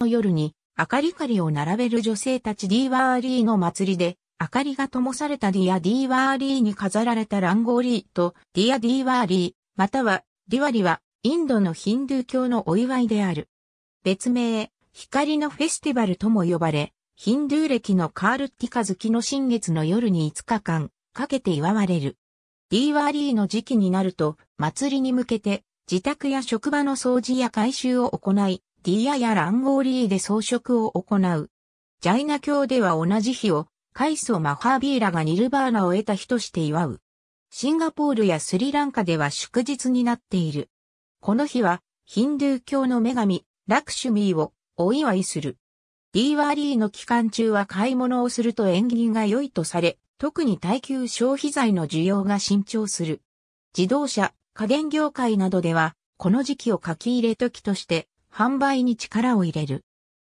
の夜に、明かり狩りを並べる女性たちディーワーリーの祭りで、明かりが灯されたディアディーワーリーに飾られたランゴーリーとディアディーワーリー、またはディワリはインドのヒンドゥー教のお祝いである。別名、光のフェスティバルとも呼ばれ、ヒンドゥー歴のカールティカ月の新月の夜に5日間かけて祝われる。ディーワーリーの時期になると祭りに向けて自宅や職場の掃除や改修を行い、ディアやランゴーリーで装飾を行う。ジャイナ教では同じ日を、カイソ・マハービーラがニルバーナを得た日として祝う。シンガポールやスリランカでは祝日になっている。この日は、ヒンドゥー教の女神、ラクシュミーをお祝いする。ディーワーリーの期間中は買い物をすると縁起が良いとされ、特に耐久消費財の需要が伸長する。自動車、家電業界などでは、この時期を書き入れ時として、販売に力を入れる。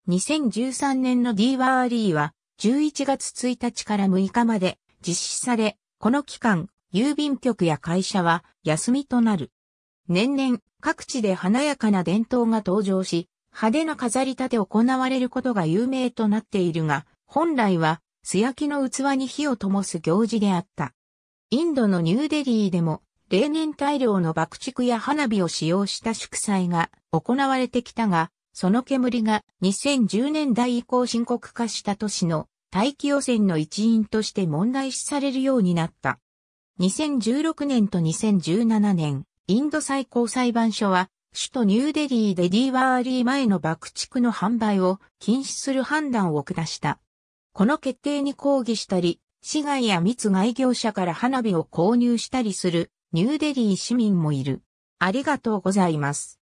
2013年の D ワーリーは11月1日から6日まで実施され、この期間、郵便局や会社は休みとなる。年々各地で華やかな伝統が登場し、派手な飾り立て行われることが有名となっているが、本来は素焼きの器に火を灯す行事であった。インドのニューデリーでも例年大量の爆竹や花火を使用した祝祭が行われてきたが、その煙が2010年代以降深刻化した都市の大気汚染の一因として問題視されるようになった。2016年と2017年、インド最高裁判所は、首都ニューデリーでディーワーリー前の爆竹の販売を禁止する判断を下した。この決定に抗議したり、市外や密外業者から花火を購入したりするニューデリー市民もいる。ありがとうございます。